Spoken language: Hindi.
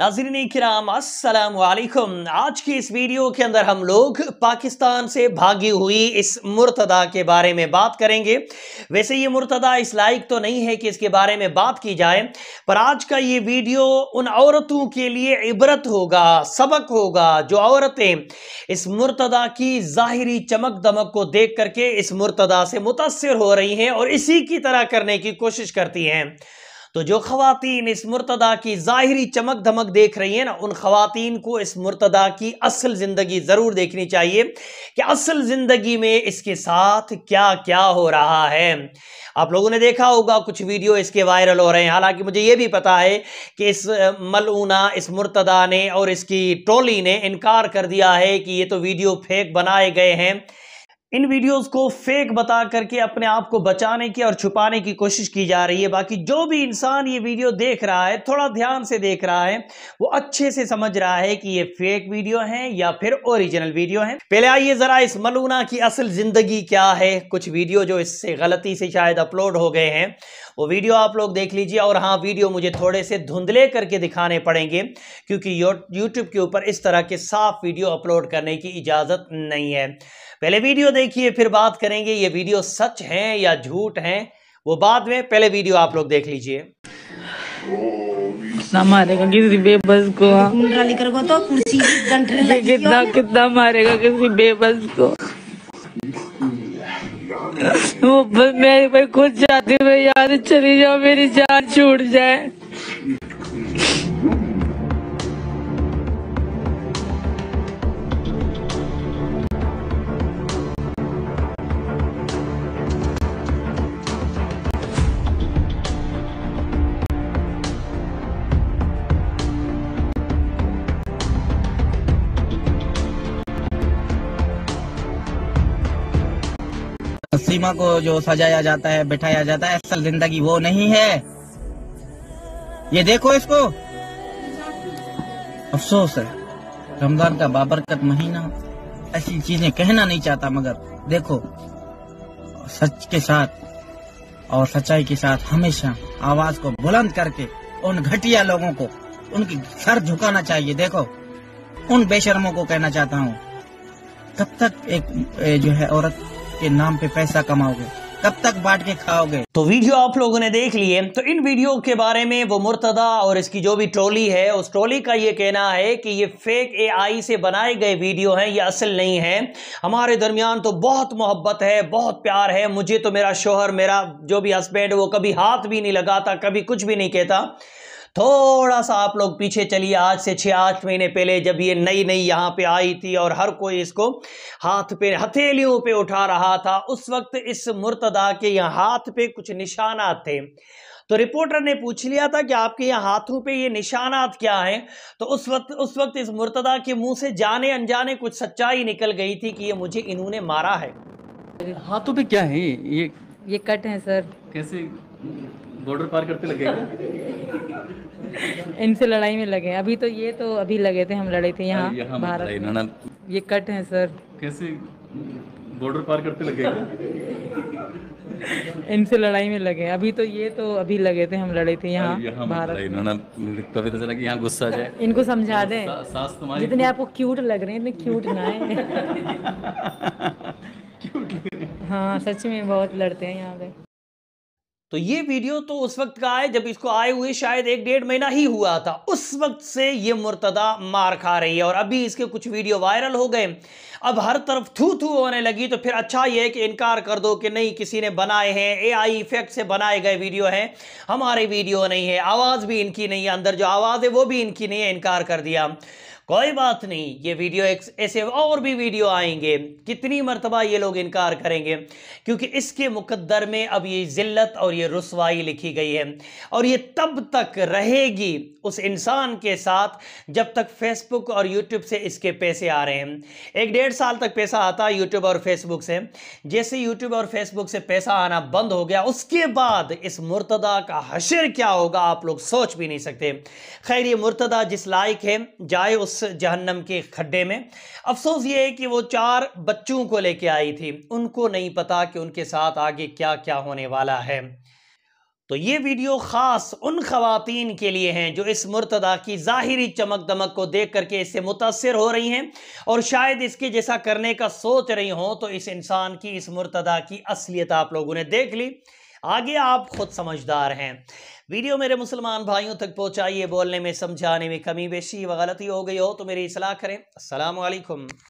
नाजरीन कराम आज की इस वीडियो के अंदर हम लोग पाकिस्तान से भागी हुई इस मुर्तदा के बारे में बात करेंगे वैसे ये मुर्तदा इस लायक तो नहीं है कि इसके बारे में बात की जाए पर आज का ये वीडियो उन औरतों के लिए इबरत होगा सबक होगा जो औरतें इस मुर्तदा की ज़ाहरी चमक दमक को देख करके इस मुर्तदा से मुतासर हो रही हैं और इसी की तरह करने की कोशिश करती हैं तो जो खातन इस मुर्तदा की ज़ाहरी चमक धमक देख रही हैं ना उन खातन को इस मुर्तदा की असल ज़िंदगी ज़रूर देखनी चाहिए कि असल ज़िंदगी में इसके साथ क्या क्या हो रहा है आप लोगों ने देखा होगा कुछ वीडियो इसके वायरल हो रहे हैं हालांकि मुझे ये भी पता है कि इस मलूना इस मुर्तदा ने और इसकी टोली ने इनकार कर दिया है कि ये तो वीडियो फेक बनाए गए हैं इन वीडियोस को फेक बता करके अपने आप को बचाने की और छुपाने की कोशिश की जा रही है बाकी जो भी इंसान ये वीडियो देख रहा है थोड़ा ध्यान से देख रहा है वो अच्छे से समझ रहा है कि ये फेक वीडियो है या फिर ओरिजिनल वीडियो है पहले आइए जरा इस मलूना की असल जिंदगी क्या है कुछ वीडियो जो इससे गलती से शायद अपलोड हो गए हैं वो वीडियो आप लोग देख लीजिए और हाँ वीडियो मुझे थोड़े से धुंधले करके दिखाने पड़ेंगे क्योंकि यूट्यूब के ऊपर इस तरह के साफ वीडियो अपलोड करने की इजाज़त नहीं है पहले वीडियो देखिए फिर बात करेंगे ये वीडियो सच हैं या झूठ हैं वो बाद में पहले वीडियो आप लोग देख लीजिए मारेगा किसी बेबस को हाँ? तो कुर्सी कितना कितना मारेगा किसी बेबस को वो मेरे पर खुद जाती हुई यार चली जाओ मेरी जान छूट जाए मुजरिमा को जो सजाया जाता है बैठाया जाता है असल जिंदगी वो नहीं है ये देखो इसको अफसोस है रमजान का बाबरकत महीना ऐसी चीजें कहना नहीं चाहता मगर देखो सच के साथ और सच्चाई के साथ हमेशा आवाज को बुलंद करके उन घटिया लोगों को उनकी सर झुकाना चाहिए देखो उन बेशर्मों को कहना चाहता हूँ कब तक एक जो है औरत के नाम पे पैसा कमाओगे कब तक बांट के खाओगे तो वीडियो आप लोगों ने देख लिए तो इन वीडियो के बारे में वो मुर्तदा और इसकी जो भी ट्रॉली है उस ट्रॉली का ये कहना है कि ये फेक एआई से बनाए गए वीडियो हैं ये असल नहीं है हमारे दरमियान तो बहुत मोहब्बत है बहुत प्यार है मुझे तो मेरा शोहर मेरा जो भी हस्बैंड वो कभी हाथ भी नहीं लगाता कभी कुछ भी नहीं कहता थोड़ा सा आप लोग पीछे चलिए आज से छः आठ महीने पहले जब ये नई नई यहाँ पे आई थी और हर कोई इसको हाथ पे हथेलियों पे उठा रहा था उस वक्त इस मुर्तदा के यहाँ हाथ पे कुछ निशानात थे तो रिपोर्टर ने पूछ लिया था कि आपके यहाँ हाथों पे ये निशानात क्या हैं तो उस वक्त उस वक्त इस मुर्तदा के मुँह से जाने अनजाने कुछ सच्चाई निकल गई थी कि ये मुझे इन्होंने मारा है हाथों पे क्या है ये ये कट है सर कैसे बॉर्डर पार करते लगे तो तो इनसे लड़ाई में लगे अभी तो ये तो अभी लगे थे हम लड़े थे यहाँ भारत ये कट है सर कैसे बॉर्डर पार करते लगे इनसे लड़ाई में लगे अभी तो ये तो अभी लगे थे हम लड़े थे यहाँ भारत कि यहाँ गुस्सा जाए इनको समझा दे सास तुम्हारी जितने तो- आपको क्यूट लग रहे हैं इतने क्यूट ना है हाँ सच में बहुत लड़ते हैं यहाँ पे तो ये वीडियो तो उस वक्त का है जब इसको आए हुए शायद एक डेढ़ महीना ही हुआ था उस वक्त से ये मुर्तदा मार खा रही है और अभी इसके कुछ वीडियो वायरल हो गए अब हर तरफ थू थू होने लगी तो फिर अच्छा ये है कि इनकार कर दो कि नहीं किसी ने बनाए हैं ए आई इफेक्ट से बनाए गए वीडियो हैं हमारे वीडियो नहीं है आवाज़ भी इनकी नहीं है अंदर जो आवाज़ है वो भी इनकी नहीं है इनकार कर दिया कोई बात नहीं ये वीडियो एक ऐसे और भी वीडियो आएंगे कितनी मरतबा ये लोग इनकार करेंगे क्योंकि इसके मुकद्दर में अब ये ज़िल्लत और ये रसवाई लिखी गई है और ये तब तक रहेगी उस इंसान के साथ जब तक फेसबुक और यूट्यूब से इसके पैसे आ रहे हैं एक डेढ़ साल तक पैसा आता है यूट्यूब और फेसबुक से जैसे यूट्यूब और फेसबुक से पैसा आना बंद हो गया उसके बाद इस मुर्तदा का हशर क्या होगा आप लोग सोच भी नहीं सकते खैर ये मुर्तदा जिस लायक है जाए उस उस जहन्नम के खड्डे में अफसोस ये है कि वो चार बच्चों को लेके आई थी उनको नहीं पता कि उनके साथ आगे क्या क्या होने वाला है तो ये वीडियो ख़ास उन खातन के लिए हैं जो इस मुर्तदा की ज़ाहरी चमक दमक को देख करके इससे मुतासर हो रही हैं और शायद इसके जैसा करने का सोच रही हों तो इस इंसान की इस मुर्तदा की असलियत आप लोगों ने देख ली आगे आप खुद समझदार हैं वीडियो मेरे मुसलमान भाइयों तक पहुँचाइए बोलने में समझाने में कमी बेशी व गलती हो गई हो तो मेरी सलाह करें असलकम